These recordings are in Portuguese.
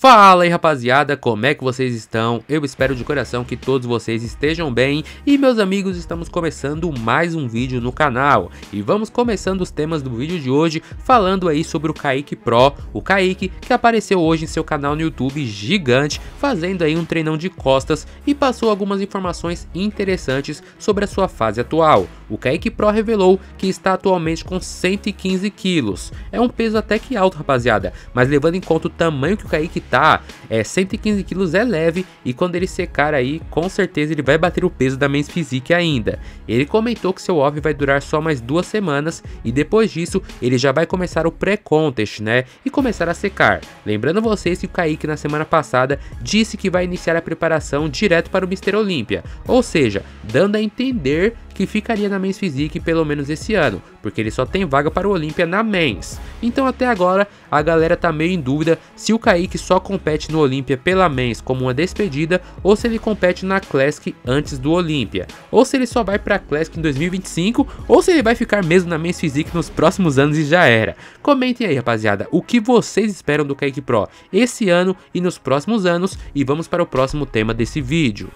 Fala aí rapaziada, como é que vocês estão? Eu espero de coração que todos vocês estejam bem e meus amigos, estamos começando mais um vídeo no canal e vamos começando os temas do vídeo de hoje falando aí sobre o Kaique Pro, o Kaique que apareceu hoje em seu canal no YouTube gigante fazendo aí um treinão de costas e passou algumas informações interessantes sobre a sua fase atual. O Kaique Pro revelou que está atualmente com 115 quilos, é um peso até que alto rapaziada, mas levando em conta o tamanho que o Kaique tá? É, 115 quilos é leve e quando ele secar aí, com certeza ele vai bater o peso da Men's Physique ainda. Ele comentou que seu off vai durar só mais duas semanas e depois disso ele já vai começar o pré-contest, né? E começar a secar. Lembrando vocês que o Kaique na semana passada disse que vai iniciar a preparação direto para o Mister Olímpia, ou seja, dando a entender que ficaria na Men's Physique pelo menos esse ano, porque ele só tem vaga para o Olímpia na Men's. Então até agora, a galera tá meio em dúvida se o Kaique só compete no Olímpia pela Men's como uma despedida ou se ele compete na Classic antes do Olímpia, ou se ele só vai para a Classic em 2025 ou se ele vai ficar mesmo na Men's Physique nos próximos anos e já era. Comentem aí, rapaziada, o que vocês esperam do Kaique Pro esse ano e nos próximos anos e vamos para o próximo tema desse vídeo.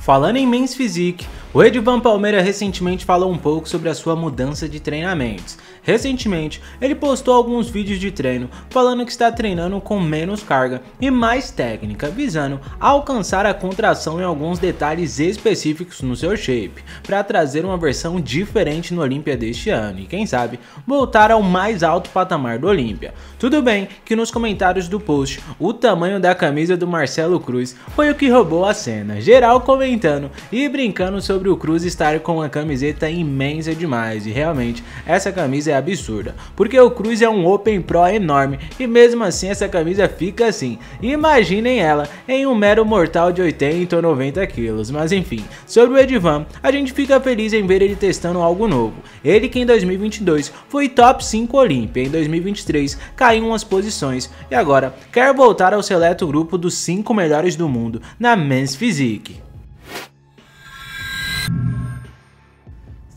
Falando em Men's Physique, o Edvan Palmeira recentemente falou um pouco sobre a sua mudança de treinamentos. Recentemente, ele postou alguns vídeos de treino falando que está treinando com menos carga e mais técnica, visando alcançar a contração em alguns detalhes específicos no seu shape, para trazer uma versão diferente no Olímpia deste ano e, quem sabe, voltar ao mais alto patamar do Olímpia. Tudo bem que nos comentários do post, o tamanho da camisa do Marcelo Cruz foi o que roubou a cena, geral comentando e brincando sobre o Cruz estar com uma camiseta imensa demais e realmente essa camisa é absurda, porque o Cruz é um Open Pro enorme e mesmo assim essa camisa fica assim. Imaginem ela em um mero mortal de 80 ou 90 quilos, mas enfim. Sobre o Edvan, a gente fica feliz em ver ele testando algo novo. Ele que em 2022 foi top 5 Olímpia, em 2023 caiu umas posições e agora quer voltar ao seleto grupo dos 5 melhores do mundo na Men's Physique.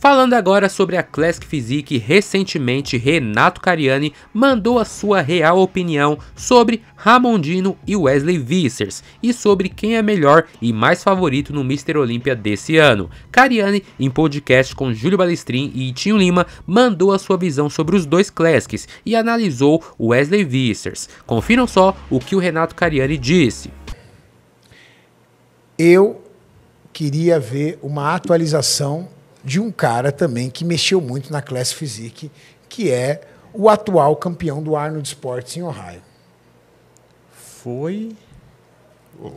Falando agora sobre a Classic Physique, recentemente Renato Cariani mandou a sua real opinião sobre Ramondino e Wesley Vissers e sobre quem é melhor e mais favorito no Mr. Olímpia desse ano. Cariani, em podcast com Júlio Balestrin e Itinho Lima, mandou a sua visão sobre os dois Classics e analisou Wesley Vissers. Confiram só o que o Renato Cariani disse. Eu queria ver uma atualização de um cara também que mexeu muito na classe physique, que é o atual campeão do Arnold Sports em Ohio. Foi.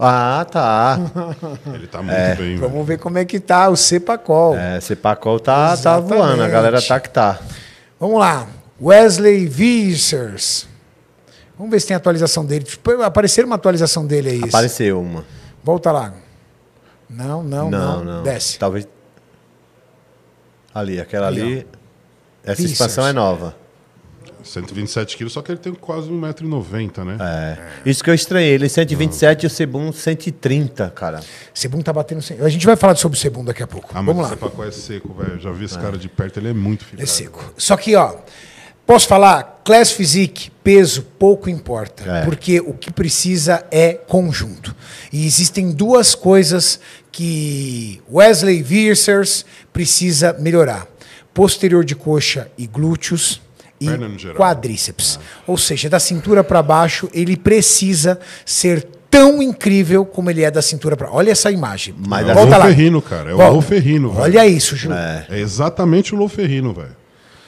Ah, tá. Ele tá muito é. bem. Vamos ver como é que tá o Cepacol. É, Cepacol tá, tá voando, a galera tá que tá. Vamos lá. Wesley Vissers. Vamos ver se tem atualização dele. Tipo, Apareceu uma atualização dele aí. É Apareceu uma. Volta lá. Não, não, não. não. não. Desce. Talvez Ali, aquela ali. ali essa situação expansão é nova. 127 é, quilos, só que ele tem quase 1,90m, né? É. Isso que eu estranhei. Ele 127 e o Sebum 130, cara. Sebum tá batendo. 100. A gente vai falar sobre o Sebum daqui a pouco. Ah, Vamos lá. Esse pacoal é seco, velho. Já vi esse é. cara de perto, ele é muito fibrado. É seco. Só que, ó, posso falar? Class physique, peso, pouco importa. É. Porque o que precisa é conjunto. E existem duas coisas que Wesley Viersers precisa melhorar. Posterior de coxa e glúteos e quadríceps. Ah. Ou seja, da cintura para baixo, ele precisa ser tão incrível como ele é da cintura para. Olha essa imagem. Mas é o lá. cara. É o Lou Olha isso, Ju. É. é exatamente o Lou velho.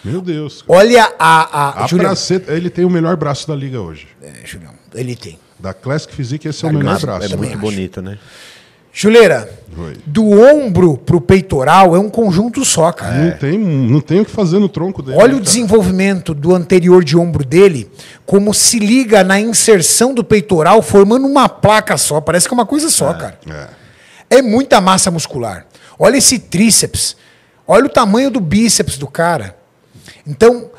Meu Deus. Cara. Olha a. a, a Julião. Praceta, ele tem o melhor braço da liga hoje. É, Julião. Ele tem. Da Classic Physique, esse é o melhor braço. É muito bonito, né? Juleira, Oi. do ombro pro peitoral é um conjunto só, cara. Não tem, não tem o que fazer no tronco dele. Olha né, o desenvolvimento do anterior de ombro dele, como se liga na inserção do peitoral, formando uma placa só. Parece que é uma coisa só, é, cara. É. é muita massa muscular. Olha esse tríceps. Olha o tamanho do bíceps do cara. Então,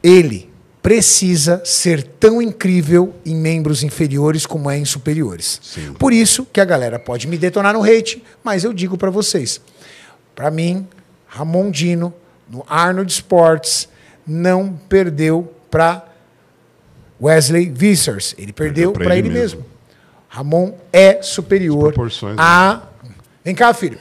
ele, precisa ser tão incrível em membros inferiores como é em superiores. Sim. Por isso que a galera pode me detonar no hate, mas eu digo para vocês, para mim, Ramon Dino, no Arnold Sports, não perdeu para Wesley Vissers. Ele perdeu, para ele, ele mesmo. mesmo. Ramon é superior a... Né? Vem cá, filho.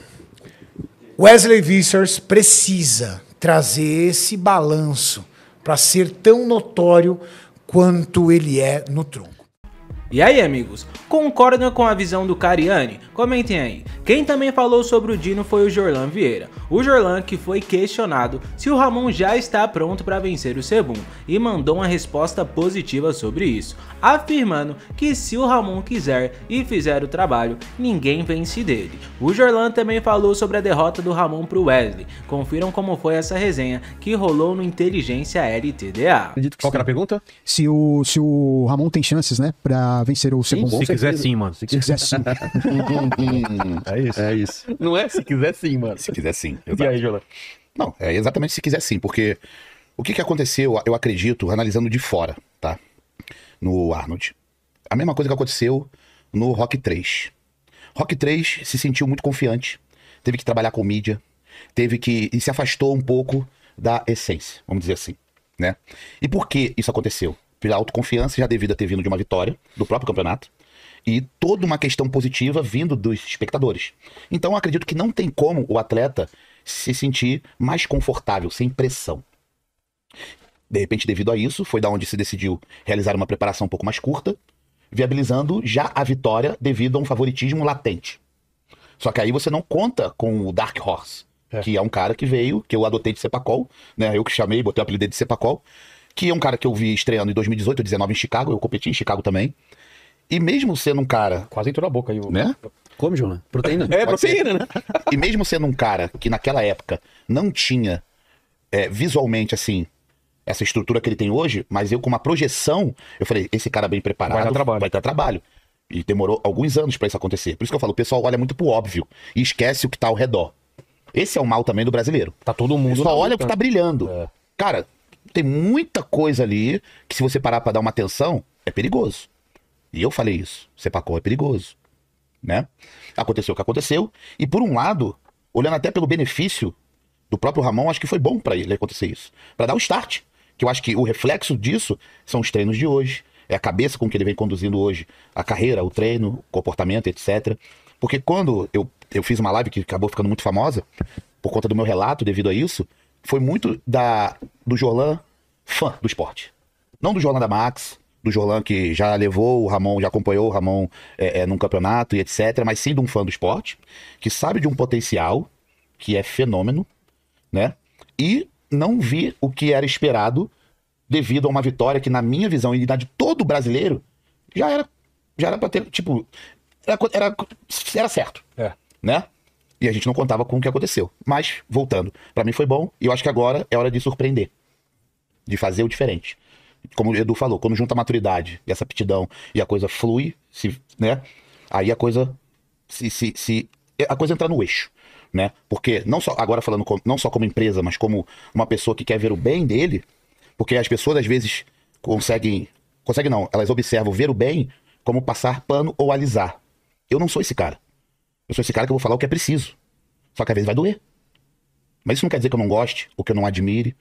Wesley Vissers precisa trazer esse balanço para ser tão notório quanto ele é no tronco. E aí, amigos, concordam com a visão do Cariani? Comentem aí. Quem também falou sobre o Dino foi o Jorlan Vieira. O Jorlan que foi questionado se o Ramon já está pronto para vencer o Sebum e mandou uma resposta positiva sobre isso, afirmando que se o Ramon quiser e fizer o trabalho, ninguém vence dele. O Jorlan também falou sobre a derrota do Ramon para o Wesley. Confiram como foi essa resenha que rolou no Inteligência LTDA. Qual era a pergunta? Se o, se o Ramon tem chances, né, para vencer ou sim, Se quiser sim, mano. Se quiser sim. é isso. É isso. Não é se quiser sim, mano. Se quiser sim. E aí, Jola? Não, é exatamente se quiser sim, porque o que, que aconteceu, eu acredito, analisando de fora, tá? No Arnold. A mesma coisa que aconteceu no Rock 3. Rock 3 se sentiu muito confiante, teve que trabalhar com mídia, teve que. e se afastou um pouco da essência, vamos dizer assim. Né? E por que isso aconteceu? pela autoconfiança já devida ter vindo de uma vitória do próprio campeonato e toda uma questão positiva vindo dos espectadores. Então acredito que não tem como o atleta se sentir mais confortável, sem pressão. De repente, devido a isso, foi da onde se decidiu realizar uma preparação um pouco mais curta, viabilizando já a vitória devido a um favoritismo latente. Só que aí você não conta com o Dark Horse, é. que é um cara que veio, que eu adotei de Sepacol, né? Eu que chamei, botei o apelido de Sepacol, que é um cara que eu vi estreando em 2018 ou 2019 em Chicago, eu competi em Chicago também. E mesmo sendo um cara. Quase entrou na boca aí, o... né? Come, João. Proteína. É, proteína, ser. né? e mesmo sendo um cara que naquela época não tinha é, visualmente assim. Essa estrutura que ele tem hoje, mas eu com uma projeção, eu falei, esse cara bem preparado vai dar trabalho. Vai dar trabalho. E demorou alguns anos para isso acontecer. Por isso que eu falo, o pessoal olha muito pro óbvio e esquece o que tá ao redor. Esse é o mal também do brasileiro. Tá todo mundo. Só olha luta. o que tá brilhando. É. Cara, tem muita coisa ali que, se você parar para dar uma atenção, é perigoso. E eu falei isso. Sepacol é perigoso. Né? Aconteceu o que aconteceu. E por um lado, olhando até pelo benefício do próprio Ramon, acho que foi bom para ele acontecer isso. para dar o start. Que eu acho que o reflexo disso são os treinos de hoje. É a cabeça com que ele vem conduzindo hoje a carreira, o treino, o comportamento, etc. Porque quando eu, eu fiz uma live que acabou ficando muito famosa, por conta do meu relato devido a isso, foi muito da do Jolan fã do esporte. Não do Jolan da Max, do Jolan que já levou o Ramon, já acompanhou o Ramon é, é, num campeonato e etc. Mas sim de um fã do esporte, que sabe de um potencial, que é fenômeno, né? E não vi o que era esperado devido a uma vitória que, na minha visão e na de todo brasileiro, já era já era pra ter, tipo, era, era, era certo. É. Né? E a gente não contava com o que aconteceu. Mas, voltando, para mim foi bom e eu acho que agora é hora de surpreender. De fazer o diferente. Como o Edu falou, quando junta a maturidade e essa aptidão e a coisa flui, se, né? Aí a coisa se, se, se é, a coisa entra no eixo, né? Porque não só agora falando com, não só como empresa, mas como uma pessoa que quer ver o bem dele, porque as pessoas às vezes conseguem conseguem não, elas observam ver o bem como passar pano ou alisar. Eu não sou esse cara. Eu sou esse cara que eu vou falar o que é preciso. Só que às vezes vai doer. Mas isso não quer dizer que eu não goste, ou que eu não admire,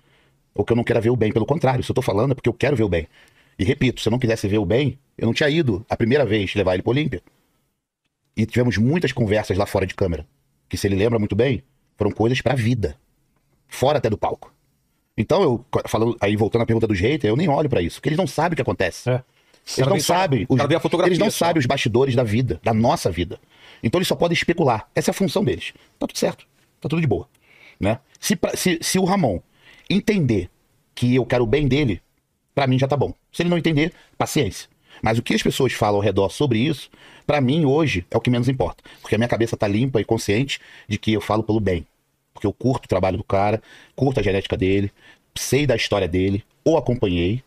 ou que eu não queira ver o bem. Pelo contrário, se eu tô falando é porque eu quero ver o bem. E repito, se eu não quisesse ver o bem, eu não tinha ido a primeira vez levar ele pro Olímpia. E tivemos muitas conversas lá fora de câmera, que se ele lembra muito bem, foram coisas pra vida. Fora até do palco. Então eu, falando, aí voltando à pergunta dos haters, eu nem olho para isso, porque eles não sabem o que acontece. É. Eles não sabem. Os, eles não só. sabem os bastidores da vida, da nossa vida. Então eles só podem especular. Essa é a função deles. Tá tudo certo. Tá tudo de boa. Né? Se, se, se o Ramon entender que eu quero o bem dele, para mim já tá bom. Se ele não entender, paciência. Mas o que as pessoas falam ao redor sobre isso, para mim hoje é o que menos importa. Porque a minha cabeça tá limpa e consciente de que eu falo pelo bem. Porque eu curto o trabalho do cara, curto a genética dele, sei da história dele, ou acompanhei,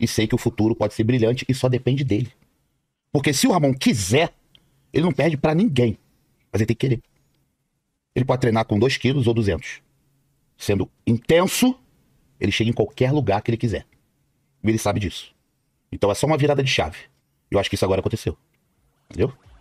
e sei que o futuro pode ser brilhante e só depende dele. Porque se o Ramon quiser, ele não perde para ninguém. Mas ele tem que querer. Ele pode treinar com 2 quilos ou 200. Sendo intenso, ele chega em qualquer lugar que ele quiser. E ele sabe disso. Então é só uma virada de chave. Eu acho que isso agora aconteceu. Entendeu?